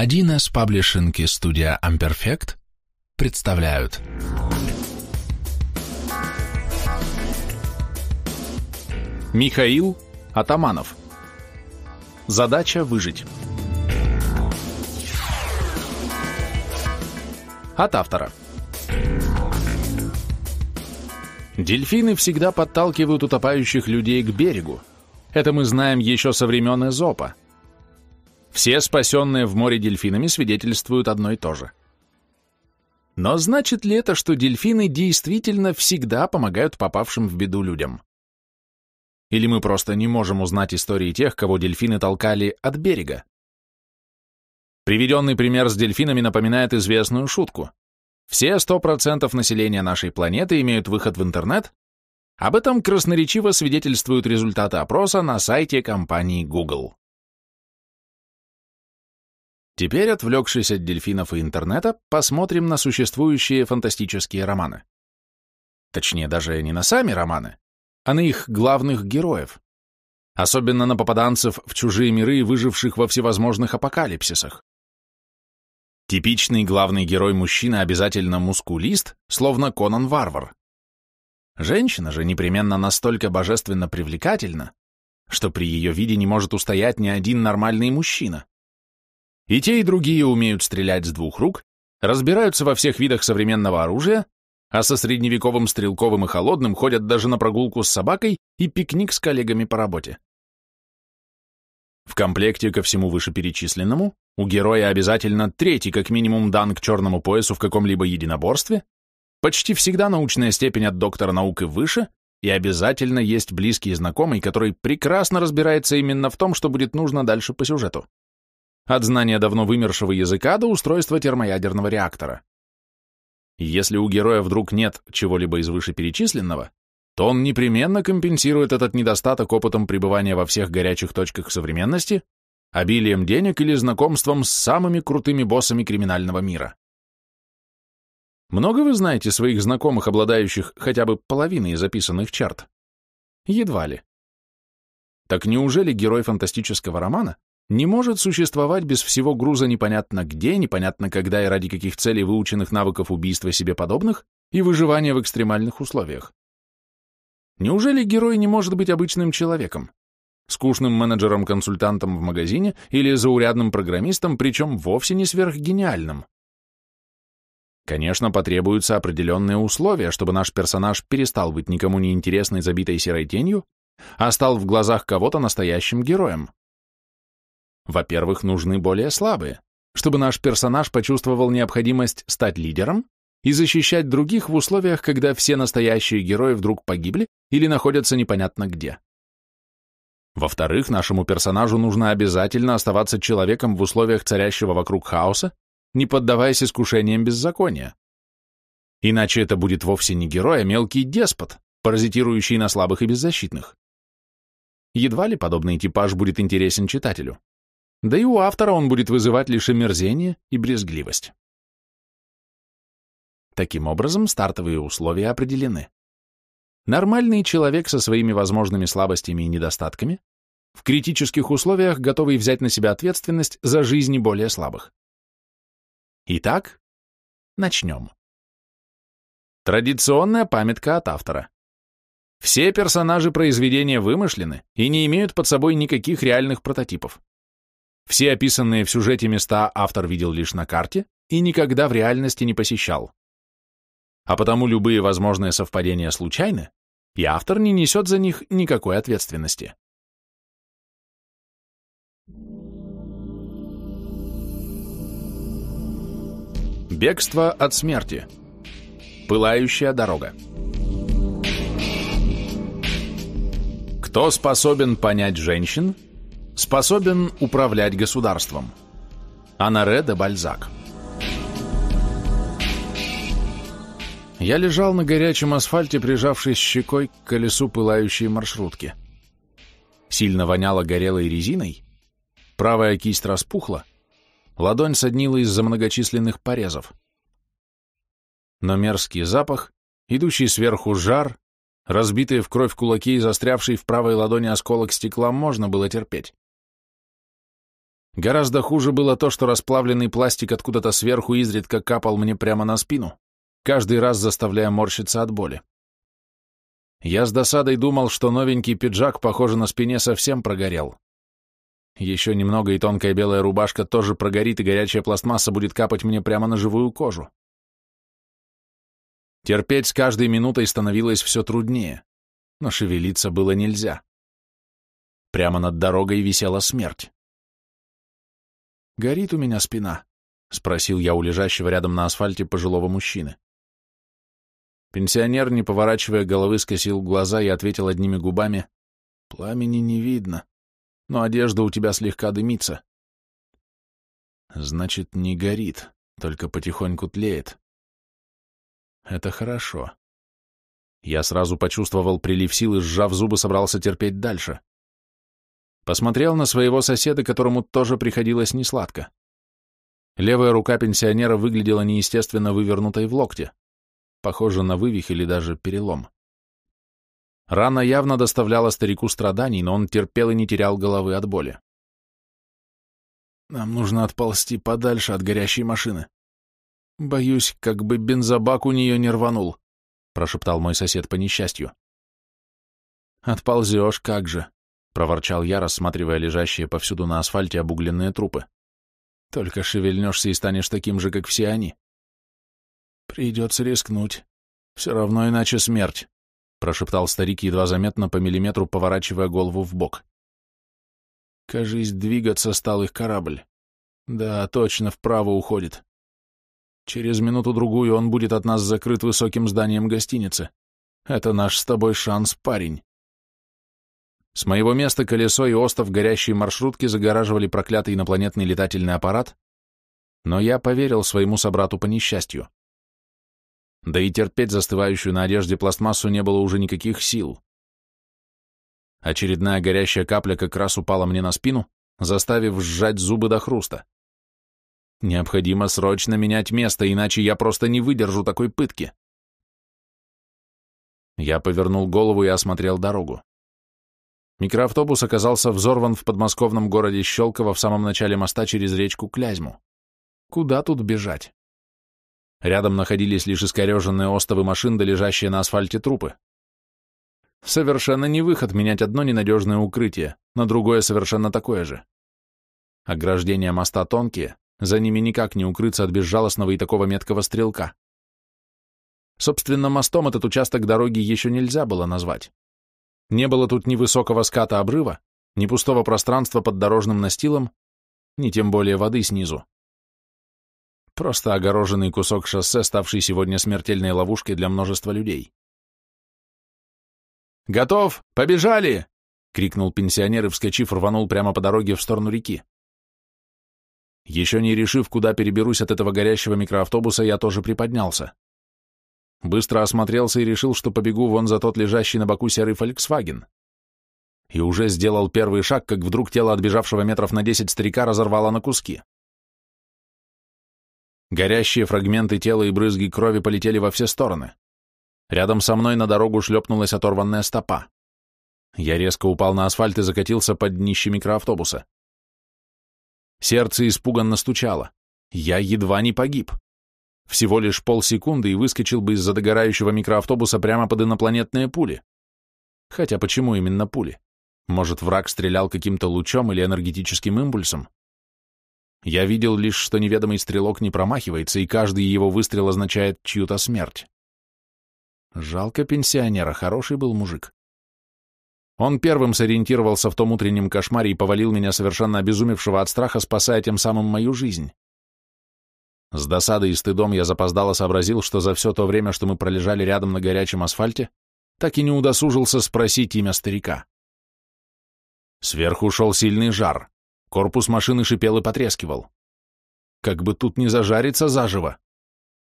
Один из паблишинки студия Amperfect представляют. Михаил Атаманов. Задача выжить. От автора. Дельфины всегда подталкивают утопающих людей к берегу. Это мы знаем еще со времен Эзопа – все спасенные в море дельфинами свидетельствуют одно и то же. Но значит ли это, что дельфины действительно всегда помогают попавшим в беду людям? Или мы просто не можем узнать истории тех, кого дельфины толкали от берега? Приведенный пример с дельфинами напоминает известную шутку. Все 100% населения нашей планеты имеют выход в интернет, об этом красноречиво свидетельствуют результаты опроса на сайте компании Google. Теперь, отвлекшись от дельфинов и интернета, посмотрим на существующие фантастические романы. Точнее, даже не на сами романы, а на их главных героев. Особенно на попаданцев в чужие миры выживших во всевозможных апокалипсисах. Типичный главный герой мужчина обязательно мускулист, словно Конан-варвар. Женщина же непременно настолько божественно привлекательна, что при ее виде не может устоять ни один нормальный мужчина. И те, и другие умеют стрелять с двух рук, разбираются во всех видах современного оружия, а со средневековым стрелковым и холодным ходят даже на прогулку с собакой и пикник с коллегами по работе. В комплекте ко всему вышеперечисленному у героя обязательно третий как минимум дан к черному поясу в каком-либо единоборстве, почти всегда научная степень от доктора наук и выше, и обязательно есть близкий знакомый, который прекрасно разбирается именно в том, что будет нужно дальше по сюжету от знания давно вымершего языка до устройства термоядерного реактора. Если у героя вдруг нет чего-либо из вышеперечисленного, то он непременно компенсирует этот недостаток опытом пребывания во всех горячих точках современности, обилием денег или знакомством с самыми крутыми боссами криминального мира. Много вы знаете своих знакомых, обладающих хотя бы половиной записанных чарт? Едва ли. Так неужели герой фантастического романа не может существовать без всего груза непонятно где, непонятно когда и ради каких целей выученных навыков убийства себе подобных и выживания в экстремальных условиях. Неужели герой не может быть обычным человеком? Скучным менеджером-консультантом в магазине или заурядным программистом, причем вовсе не сверхгениальным? Конечно, потребуются определенные условия, чтобы наш персонаж перестал быть никому не интересной забитой серой тенью, а стал в глазах кого-то настоящим героем. Во-первых, нужны более слабые, чтобы наш персонаж почувствовал необходимость стать лидером и защищать других в условиях, когда все настоящие герои вдруг погибли или находятся непонятно где. Во-вторых, нашему персонажу нужно обязательно оставаться человеком в условиях царящего вокруг хаоса, не поддаваясь искушениям беззакония. Иначе это будет вовсе не герой, а мелкий деспот, паразитирующий на слабых и беззащитных. Едва ли подобный типаж будет интересен читателю. Да и у автора он будет вызывать лишь омерзение и брезгливость. Таким образом, стартовые условия определены. Нормальный человек со своими возможными слабостями и недостатками в критических условиях готовый взять на себя ответственность за жизни более слабых. Итак, начнем. Традиционная памятка от автора. Все персонажи произведения вымышлены и не имеют под собой никаких реальных прототипов. Все описанные в сюжете места автор видел лишь на карте и никогда в реальности не посещал. А потому любые возможные совпадения случайны, и автор не несет за них никакой ответственности. Бегство от смерти. Пылающая дорога. Кто способен понять женщин – способен управлять государством. Анаре де Бальзак. Я лежал на горячем асфальте, прижавшись щекой к колесу пылающей маршрутки. Сильно воняло горелой резиной, правая кисть распухла, ладонь соднила из-за многочисленных порезов. Но мерзкий запах, идущий сверху жар, разбитые в кровь кулаки и застрявший в правой ладони осколок стекла можно было терпеть. Гораздо хуже было то, что расплавленный пластик откуда-то сверху изредка капал мне прямо на спину, каждый раз заставляя морщиться от боли. Я с досадой думал, что новенький пиджак, похоже, на спине совсем прогорел. Еще немного, и тонкая белая рубашка тоже прогорит, и горячая пластмасса будет капать мне прямо на живую кожу. Терпеть с каждой минутой становилось все труднее, но шевелиться было нельзя. Прямо над дорогой висела смерть. Горит у меня спина, — спросил я у лежащего рядом на асфальте пожилого мужчины. Пенсионер, не поворачивая головы, скосил глаза и ответил одними губами, «Пламени не видно, но одежда у тебя слегка дымится». «Значит, не горит, только потихоньку тлеет». «Это хорошо». Я сразу почувствовал прилив сил и, сжав зубы, собрался терпеть дальше. Посмотрел на своего соседа, которому тоже приходилось несладко. Левая рука пенсионера выглядела неестественно вывернутой в локте, похоже на вывих или даже перелом. Рана явно доставляла старику страданий, но он терпел и не терял головы от боли. «Нам нужно отползти подальше от горящей машины. Боюсь, как бы бензобак у нее не рванул», — прошептал мой сосед по несчастью. «Отползешь, как же», проворчал я, рассматривая лежащие повсюду на асфальте обугленные трупы. Только шевельнешься и станешь таким же, как все они. Придется рискнуть. Все равно иначе смерть, прошептал старик, едва заметно по миллиметру поворачивая голову в бок. Кажись, двигаться стал их корабль. Да, точно, вправо уходит. Через минуту-другую он будет от нас закрыт высоким зданием гостиницы. Это наш с тобой шанс, парень. С моего места колесо и остов горящей маршрутки загораживали проклятый инопланетный летательный аппарат, но я поверил своему собрату по несчастью. Да и терпеть застывающую на одежде пластмассу не было уже никаких сил. Очередная горящая капля как раз упала мне на спину, заставив сжать зубы до хруста. Необходимо срочно менять место, иначе я просто не выдержу такой пытки. Я повернул голову и осмотрел дорогу. Микроавтобус оказался взорван в подмосковном городе Щелково в самом начале моста через речку Клязьму. Куда тут бежать? Рядом находились лишь искореженные остовы машин, да лежащие на асфальте трупы. Совершенно не выход менять одно ненадежное укрытие на другое совершенно такое же. Ограждения моста тонкие, за ними никак не укрыться от безжалостного и такого меткого стрелка. Собственно, мостом этот участок дороги еще нельзя было назвать. Не было тут ни высокого ската обрыва, ни пустого пространства под дорожным настилом, ни тем более воды снизу. Просто огороженный кусок шоссе, ставший сегодня смертельной ловушкой для множества людей. «Готов! Побежали!» — крикнул пенсионер и, вскочив, рванул прямо по дороге в сторону реки. Еще не решив, куда переберусь от этого горящего микроавтобуса, я тоже приподнялся. Быстро осмотрелся и решил, что побегу вон за тот лежащий на боку серый «Фольксваген». И уже сделал первый шаг, как вдруг тело отбежавшего метров на десять старика разорвало на куски. Горящие фрагменты тела и брызги крови полетели во все стороны. Рядом со мной на дорогу шлепнулась оторванная стопа. Я резко упал на асфальт и закатился под днище микроавтобуса. Сердце испуганно стучало. Я едва не погиб. Всего лишь полсекунды и выскочил бы из-за догорающего микроавтобуса прямо под инопланетные пули. Хотя почему именно пули? Может, враг стрелял каким-то лучом или энергетическим импульсом? Я видел лишь, что неведомый стрелок не промахивается, и каждый его выстрел означает чью-то смерть. Жалко пенсионера, хороший был мужик. Он первым сориентировался в том утреннем кошмаре и повалил меня, совершенно обезумевшего от страха, спасая тем самым мою жизнь. С досадой и стыдом я запоздало сообразил, что за все то время, что мы пролежали рядом на горячем асфальте, так и не удосужился спросить имя старика. Сверху шел сильный жар. Корпус машины шипел и потрескивал. Как бы тут не зажариться заживо.